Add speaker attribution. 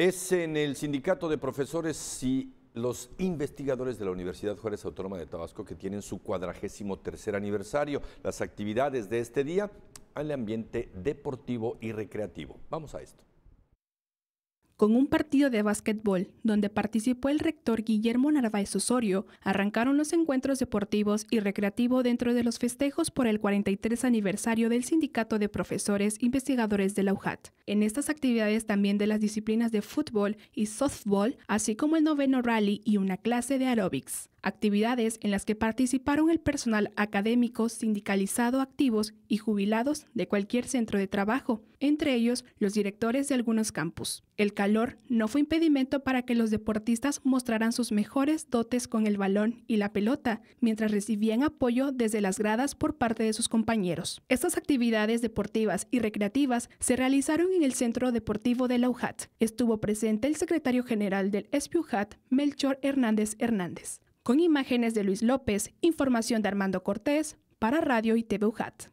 Speaker 1: Es en el sindicato de profesores y los investigadores de la Universidad Juárez Autónoma de Tabasco que tienen su cuadragésimo tercer aniversario. Las actividades de este día al ambiente deportivo y recreativo. Vamos a esto.
Speaker 2: Con un partido de básquetbol, donde participó el rector Guillermo Narváez Osorio, arrancaron los encuentros deportivos y recreativos dentro de los festejos por el 43 aniversario del Sindicato de Profesores Investigadores de la UJAT. En estas actividades también de las disciplinas de fútbol y softball, así como el noveno rally y una clase de aeróbics actividades en las que participaron el personal académico, sindicalizado, activos y jubilados de cualquier centro de trabajo, entre ellos los directores de algunos campus. El calor no fue impedimento para que los deportistas mostraran sus mejores dotes con el balón y la pelota, mientras recibían apoyo desde las gradas por parte de sus compañeros. Estas actividades deportivas y recreativas se realizaron en el Centro Deportivo de la Estuvo presente el secretario general del SPUJAT, Melchor Hernández Hernández. Con imágenes de Luis López, información de Armando Cortés para Radio y TV UJAT.